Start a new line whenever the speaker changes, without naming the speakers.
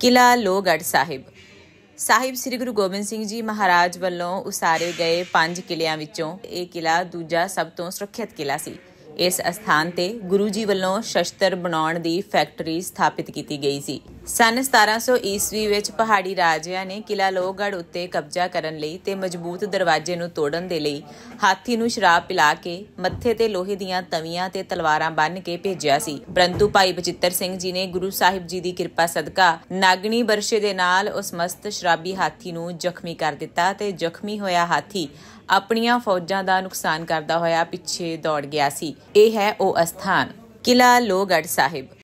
ਕਿਲਾ ਲੋਗੜ ਸਾਹਿਬ ਸਾਹਿਬ ਸ੍ਰੀ ਗੁਰੂ ਗੋਬਿੰਦ ਸਿੰਘ ਜੀ ਮਹਾਰਾਜ ਵੱਲੋਂ ਉਸਾਰੇ ਗਏ ਪੰਜ ਕਿਲਿਆਂ ਵਿੱਚੋਂ ਇਹ ਕਿਲਾ ਦੂਜਾ ਸਭ ਤੋਂ ਸੁਰੱਖਿਅਤ ਕਿਲਾ ਸੀ ਇਸ ਸਥਾਨ ਤੇ ਗੁਰੂ ਜੀ ਵੱਲੋਂ ਸ਼ਸਤਰ ਬਣਾਉਣ ਦੀ ਫੈਕਟਰੀ ਸਥਾਪਿਤ ਕੀਤੀ ਗਈ ਸੀ ਸਨ 1700 ਈਸਵੀ ਵਿੱਚ ਪਹਾੜੀ ਰਾਜਿਆਂ ਨੇ ਕਿਲਾ ਲੋਹਗੜ ਉੱਤੇ ਕਬਜ਼ਾ ਕਰਨ ਲਈ ਤੇ ਮਜ਼ਬੂਤ ਦਰਵਾਜ਼ੇ ਨੂੰ ਤੋੜਨ ਦੇ ਲਈ ਹਾਥੀ ਨੂੰ ਸ਼ਰਾਬ ਪਿਲਾ ਕੇ ਮੱਥੇ ਤੇ ਲੋਹੇ ਦੀਆਂ ਤਵੀਆਂ ਤੇ ਤਲਵਾਰਾਂ ਬੰਨ੍ਹ ਕੇ ਭੇਜਿਆ ਸੀ ਪਰੰਤੂ ਭਾਈ ਬਚਿੱਤਰ ਸਿੰਘ ਜੀ ਨੇ ਗੁਰੂ ਸਾਹਿਬ ਜੀ ਦੀ ਕਿਰਪਾ ਸਦਕਾ ਨਾਗਣੀ ਬਰਸ਼ੇ ਦੇ ਨਾਲ ਉਸ ਮਸਤ ਸ਼ਰਾਬੀ ਹਾਥੀ ਨੂੰ ਜ਼ਖਮੀ ਕਰ ਦਿੱਤਾ ਤੇ ਜ਼ਖਮੀ ਹੋਇਆ ਹਾਥੀ ਆਪਣੀਆਂ ਫੌਜਾਂ ਦਾ ਨੁਕਸਾਨ ਕਰਦਾ ਹੋਇਆ ਪਿੱਛੇ ਦੌੜ ਗਿਆ ਸੀ ਇਹ ਹੈ ਉਹ ਅਸਥਾਨ ਕਿਲਾ ਲੋਹਗੜ ਸਾਹਿਬ